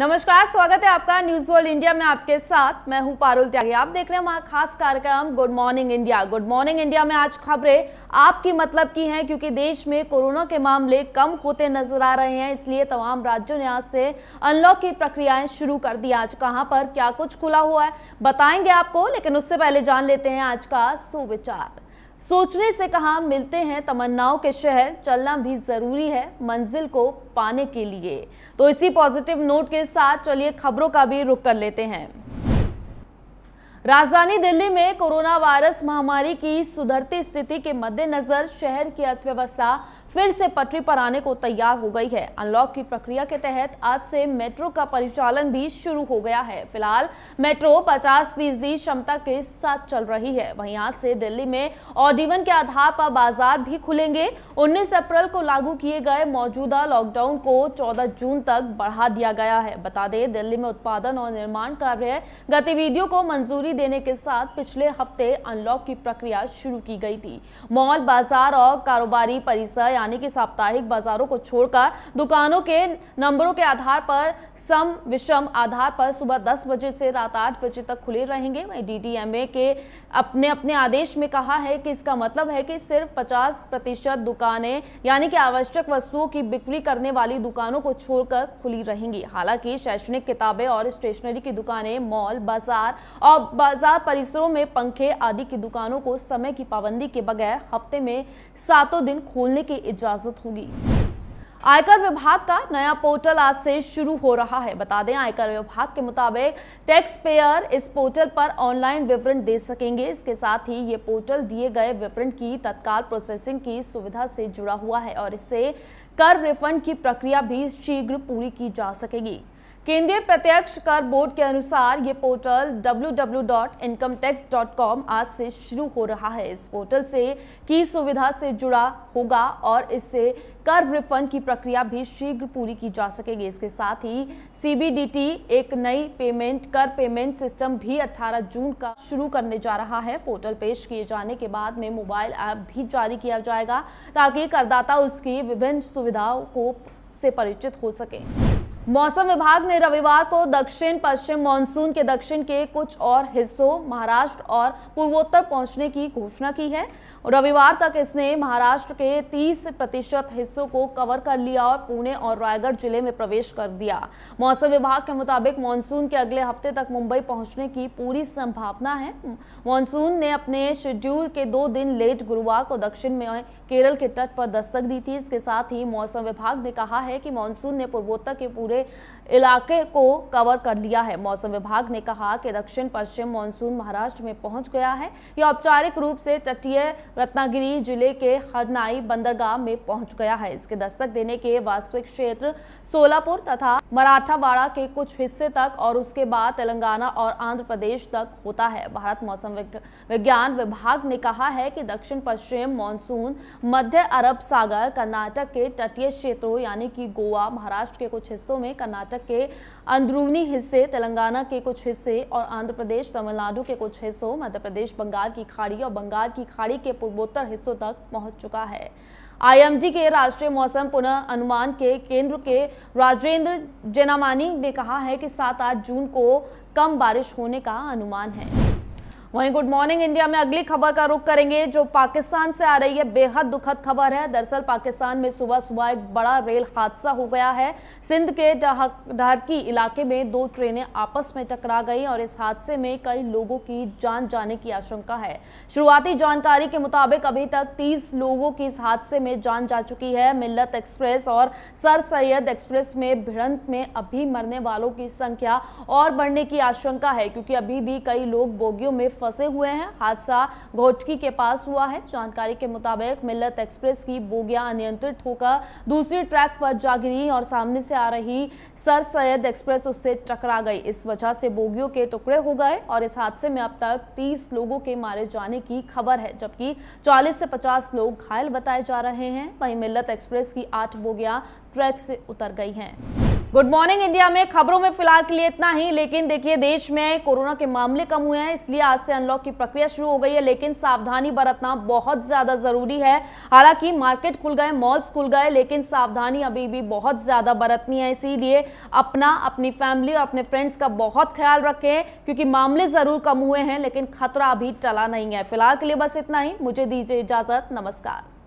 नमस्कार स्वागत है आपका न्यूज वर्ल्ड इंडिया में आपके साथ मैं हूं पारुल त्यागी आप देख रहे हैं हमारा खास कार्यक्रम good morning India good morning India में आज खबरें आपकी मतलब की हैं क्योंकि देश में कोरोना के मामले कम होते नजर आ रहे हैं इसलिए तमाम राज्यों ने आज से अनलॉक की प्रक्रियाएं शुरू कर दी आज कहाँ पर क्या कुछ खुला हुआ है बताएंगे आपको लेकिन उससे पहले जान लेते हैं आज का सुविचार सोचने से कहा मिलते हैं तमन्नाओं के शहर चलना भी ज़रूरी है मंजिल को पाने के लिए तो इसी पॉजिटिव नोट के साथ चलिए खबरों का भी रुख कर लेते हैं राजधानी दिल्ली में कोरोना वायरस महामारी की सुधरती स्थिति के मद्देनजर शहर की अर्थव्यवस्था फिर से पटरी पर आने को तैयार हो गई है अनलॉक की प्रक्रिया के तहत आज से मेट्रो का परिचालन भी शुरू हो गया है फिलहाल मेट्रो 50 फीसदी क्षमता के साथ चल रही है वहीं आज से दिल्ली में ऑडिवन के आधार पर बाजार भी खुलेंगे उन्नीस अप्रैल को लागू किए गए मौजूदा लॉकडाउन को चौदह जून तक बढ़ा दिया गया है बता दें दिल्ली में उत्पादन और निर्माण कार्य गतिविधियों को मंजूरी मंजूरी देने के साथ पिछले हफ्ते अनलॉक की प्रक्रिया शुरू की गई थी मॉल बाजार और कारोबारी परिसर यानी कि साप्ताहिक बाजारों को छोड़कर दुकानों के नंबरों के आधार पर सम विषम आधार पर सुबह दस बजे से रात आठ बजे तक खुले रहेंगे वहीं डी के अपने अपने आदेश में कहा है कि इसका मतलब है कि सिर्फ पचास प्रतिशत दुकानें यानी कि आवश्यक वस्तुओं की बिक्री करने वाली दुकानों को छोड़कर खुली रहेंगी हालांकि शैक्षणिक किताबें और स्टेशनरी की दुकानें मॉल बाजार और बाजार परिसरों में पंखे आदि की दुकानों को समय की पाबंदी के बगैर हफ्ते में सातों दिन खोलने की इजाजत होगी आयकर विभाग का नया पोर्टल आज से शुरू हो रहा है बता दें आयकर विभाग के मुताबिक टैक्स पेयर इस पोर्टल पर ऑनलाइन विवरण दे सकेंगे इसके साथ ही ये पोर्टल दिए गए विवरण की तत्काल प्रोसेसिंग की सुविधा से जुड़ा हुआ है और इससे कर रिफंड की प्रक्रिया भी शीघ्र पूरी की जा सकेगी केंद्रीय प्रत्यक्ष कर बोर्ड के अनुसार ये पोर्टल www.incometax.com आज से शुरू हो रहा है इस पोर्टल से की सुविधा से जुड़ा होगा और इससे कर रिफंड की प्रक्रिया भी शीघ्र पूरी की जा सकेगी इसके साथ ही सी एक नई पेमेंट कर पेमेंट सिस्टम भी 18 जून का शुरू करने जा रहा है पोर्टल पेश किए जाने के बाद में मोबाइल ऐप भी जारी किया जाएगा ताकि करदाता उसकी विभिन्न सुविधाओं को से परिचित हो सकें मौसम विभाग ने रविवार को दक्षिण पश्चिम मानसून के दक्षिण के कुछ और हिस्सों महाराष्ट्र और पूर्वोत्तर पहुंचने की घोषणा की है रविवार तक इसने महाराष्ट्र के 30 प्रतिशत हिस्सों को कवर कर लिया और पुणे और रायगढ़ जिले में प्रवेश कर दिया मौसम विभाग के मुताबिक मानसून के अगले हफ्ते तक मुंबई पहुंचने की पूरी संभावना है मानसून ने अपने शेड्यूल के दो दिन लेट गुरुवार को दक्षिण में केरल के तट पर दस्तक दी थी इसके साथ ही मौसम विभाग ने कहा है कि मानसून ने पूर्वोत्तर के पूरे इलाके को कवर कर लिया है मौसम विभाग ने कहा कि दक्षिण पश्चिम मानसून महाराष्ट्र में पहुंच गया है यह औपचारिक रूप से तटीय रत्नागिरी जिले के हरनाई बंदरगाह में पहुंच गया है इसके दस्तक देने के वास्तविक क्षेत्र सोलापुर तथा मराठावाड़ा के कुछ हिस्से तक और उसके बाद तेलंगाना और आंध्र प्रदेश तक होता है भारत मौसम विज्ञान विभाग ने कहा है कि दक्षिण पश्चिम मानसून मध्य अरब सागर कर्नाटक के तटीय क्षेत्रों यानी कि गोवा महाराष्ट्र के कुछ हिस्सों में में कर्नाटक के अंदरूनी हिस्से तेलंगाना के कुछ हिस्से और आंध्र प्रदेश तमिलनाडु के कुछ हिस्सों मध्य प्रदेश बंगाल की खाड़ी और बंगाल की खाड़ी के पूर्वोत्तर हिस्सों तक पहुंच चुका है आईएमडी के राष्ट्रीय मौसम पुनः अनुमान के केंद्र के राजेंद्र जेनामानी ने कहा है कि सात आठ जून को कम बारिश होने का अनुमान है वहीं गुड मॉर्निंग इंडिया में अगली खबर का रुख करेंगे जो पाकिस्तान से आ रही है बेहद दुखद खबर है दरअसल पाकिस्तान में सुबह सुबह एक बड़ा रेल हादसा हो गया है सिंध के ढारकी इलाके में दो ट्रेनें आपस में टकरा गई और इस हादसे में कई लोगों की जान जाने की आशंका है शुरुआती जानकारी के मुताबिक अभी तक तीस लोगों की इस हादसे में जान जा चुकी है मिल्लत एक्सप्रेस और सर सैयद एक्सप्रेस में भिड़ंत में अभी मरने वालों की संख्या और बढ़ने की आशंका है क्योंकि अभी भी कई लोग बोगियों में फंसे हुए हैं हादसा घोटकी के पास हुआ है जानकारी के मुताबिक मिलत एक्सप्रेस की बोगिया अनियंत्रित होकर दूसरी ट्रैक पर जा गिरी और सामने से आ रही सर सैयद एक्सप्रेस उससे टकरा गई इस वजह से बोगियों के टुकड़े हो गए और इस हादसे में अब तक तीस लोगों के मारे जाने की खबर है जबकि चालीस से पचास लोग घायल बताए जा रहे हैं वहीं मिलत एक्सप्रेस की आठ बोगियां ट्रैक से उतर गई हैं गुड मॉर्निंग इंडिया में खबरों में फिलहाल के लिए इतना ही लेकिन देखिए देश में कोरोना के मामले कम हुए हैं इसलिए आज से अनलॉक की प्रक्रिया शुरू हो गई है लेकिन सावधानी बरतना बहुत ज्यादा जरूरी है हालांकि मार्केट खुल गए मॉल्स खुल गए लेकिन सावधानी अभी भी बहुत ज्यादा बरतनी है इसीलिए अपना अपनी फैमिली और अपने फ्रेंड्स का बहुत ख्याल रखें क्योंकि मामले जरूर कम हुए हैं लेकिन खतरा अभी टला नहीं है फिलहाल के लिए बस इतना ही मुझे दीजिए इजाजत नमस्कार